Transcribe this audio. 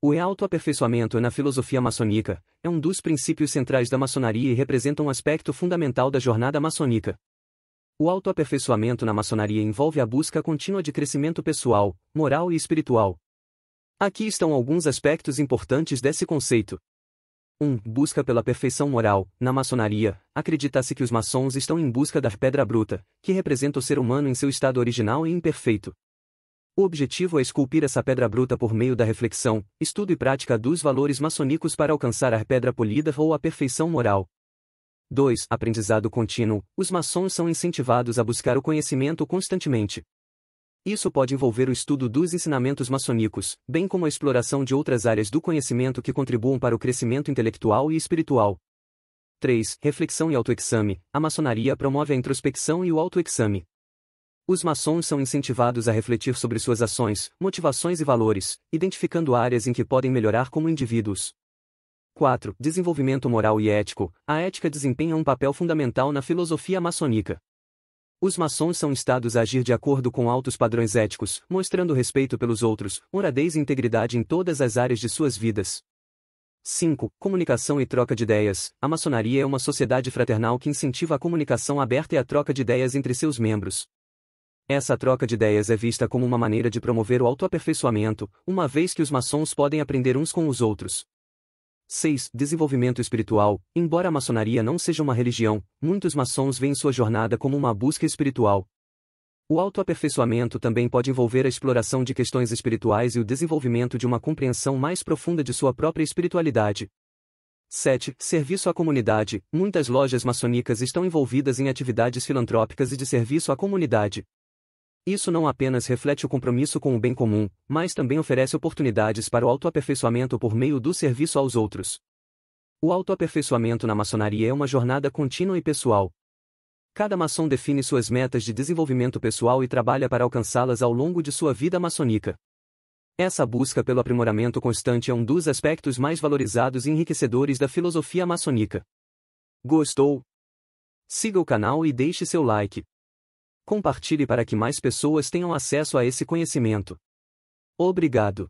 O autoaperfeiçoamento na filosofia maçônica é um dos princípios centrais da maçonaria e representa um aspecto fundamental da jornada maçônica. O autoaperfeiçoamento na maçonaria envolve a busca contínua de crescimento pessoal, moral e espiritual. Aqui estão alguns aspectos importantes desse conceito. 1. Um, busca pela perfeição moral. Na maçonaria, acredita-se que os maçons estão em busca da pedra bruta, que representa o ser humano em seu estado original e imperfeito. O objetivo é esculpir essa pedra bruta por meio da reflexão, estudo e prática dos valores maçônicos para alcançar a pedra polida ou a perfeição moral. 2. Aprendizado contínuo. Os maçons são incentivados a buscar o conhecimento constantemente. Isso pode envolver o estudo dos ensinamentos maçônicos, bem como a exploração de outras áreas do conhecimento que contribuam para o crescimento intelectual e espiritual. 3. Reflexão e autoexame. A maçonaria promove a introspecção e o autoexame. Os maçons são incentivados a refletir sobre suas ações, motivações e valores, identificando áreas em que podem melhorar como indivíduos. 4. Desenvolvimento moral e ético. A ética desempenha um papel fundamental na filosofia maçônica. Os maçons são instados a agir de acordo com altos padrões éticos, mostrando respeito pelos outros, honradez e integridade em todas as áreas de suas vidas. 5. Comunicação e troca de ideias. A maçonaria é uma sociedade fraternal que incentiva a comunicação aberta e a troca de ideias entre seus membros. Essa troca de ideias é vista como uma maneira de promover o autoaperfeiçoamento, uma vez que os maçons podem aprender uns com os outros. 6. Desenvolvimento espiritual. Embora a maçonaria não seja uma religião, muitos maçons veem sua jornada como uma busca espiritual. O autoaperfeiçoamento também pode envolver a exploração de questões espirituais e o desenvolvimento de uma compreensão mais profunda de sua própria espiritualidade. 7. Serviço à comunidade. Muitas lojas maçônicas estão envolvidas em atividades filantrópicas e de serviço à comunidade. Isso não apenas reflete o compromisso com o bem comum, mas também oferece oportunidades para o autoaperfeiçoamento por meio do serviço aos outros. O autoaperfeiçoamento na maçonaria é uma jornada contínua e pessoal. Cada maçom define suas metas de desenvolvimento pessoal e trabalha para alcançá-las ao longo de sua vida maçônica. Essa busca pelo aprimoramento constante é um dos aspectos mais valorizados e enriquecedores da filosofia maçônica. Gostou? Siga o canal e deixe seu like. Compartilhe para que mais pessoas tenham acesso a esse conhecimento. Obrigado.